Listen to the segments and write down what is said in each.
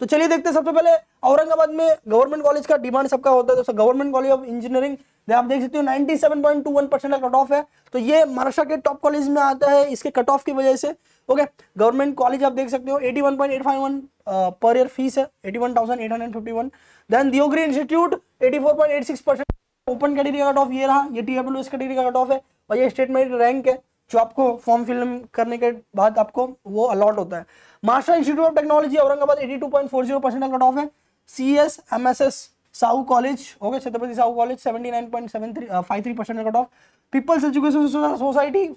तो चलिए देखते हैं सबसे पहले औरंगाबाद में गवर्नमेंट कॉलेज का डिमांड सबका होता है तो गवर्नमेंट कॉलेज ऑफ इंजीनियरिंग आप देख सकते हो 97.21 परसेंट का कट ऑफ है तो ये महाराष्ट्र के टॉप कॉलेज में आता है इसके कट ऑफ की वजह से ओके गवर्नमेंट कॉलेज आप देख सकते हो 81.851 पर ईयर फीस है 81,851 देन दियोग्री इंस्टीट्यूट 84.86 परसेंट ओपन कैटेगरी का कट ऑफ ये रहा ये टी का कट ऑफ है और ये स्टेट में रैंक है जो आपको फॉर्म फिल करने के बाद आपको वो अलॉट होता है master institute of technology Aurangabad zero percent का कट ऑफ है C S M S S Sahu college हो गए Chhatrapati Sahu college three percent cut off people's education society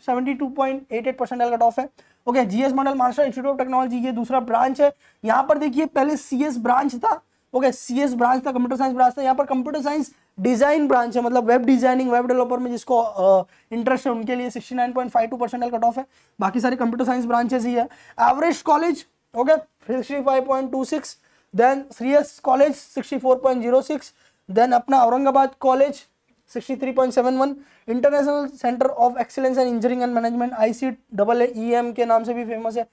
point eight eight percent cut off है okay GS model master institute of technology ये दूसरा branch है यहाँ पर देखिए पहले सी एस ब्रांच था ओके सी एस ब्रांच था कंप्यूटर साइंस ब्रांच था यहाँ पर कंप्यूटर साइंस डिजाइन ब्रांच है मतलब वेब डिजाइनिंग वेब डेवलपर में जिसको इंटरेस्ट है उनके लिए 69.52 परसेंट कट ऑफ है बाकी सारे कंप्यूटर साइंस ब्रांचेस ही है average college okay 65.26 then Shreeyash college 64.06 then अपना Aurangabad college 63.71 international centre of excellence and engineering and management C double E M के नाम से भी फेमस है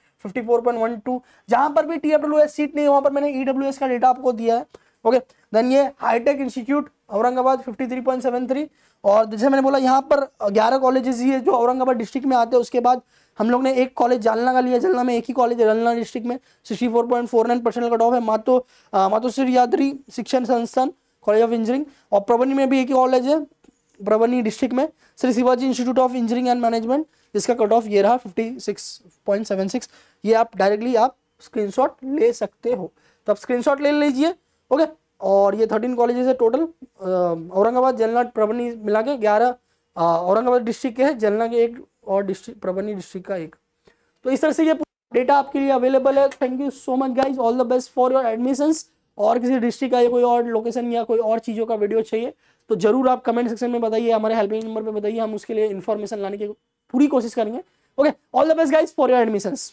टू जहां पर भी टी सीट नहीं है वहां पर मैंने ई e का डेटा आपको दिया है ओके देन ये हाईटेक इंस्टीट्यूट औरंगाबाद 53.73 और जैसे मैंने बोला यहाँ पर 11 कॉलेजेस ही है जो औरंगाबाद डिस्ट्रिक्ट में आते हैं उसके बाद हम लोग ने एक कॉलेज जालना का लिया जालना में एक ही कॉलेज है जालना डिस्ट्रिक्ट में sixty four point four nine percent cut off है मातो मातोश्री यादरी शिक्षण संस्थान कॉलेज ऑफ इंजीनियरिंग और प्रबनी में भी एक ही कॉलेज है प्रबनी डिस्ट्रिक्ट में Shri Shivaji institute of engineering and management इसका कट ऑफ ये रहा fifty six point seven six ये आप डायरेक्टली आप शॉट ले सकते हो तो आप शॉट ले लीजिए ओके और ये थर्टीन कॉलेजेस है टोटल औरंगाबाद जलना प्रबनी मिला के ग्यारह औरंगाबाद डिस्ट्रिक्ट के है जलना के एक और डिस्ट्रिक्ट प्रबनी डिस्ट्रिक्ट का एक तो इस तरह से ये डेटा आपके लिए अवेलेबल है thank you so much guys all the best for your admissions और किसी डिस्ट्रिक्ट का या कोई और लोकेशन या कोई और चीज़ों का वीडियो चाहिए तो ज़रूर आप कमेंट सेक्शन में बताइए हमारे हेल्पलाइन नंबर पर बताइए हम उसके लिए इन्फॉर्मेशन लाने की पूरी कोशिश करेंगे okay all the best guys for your admissions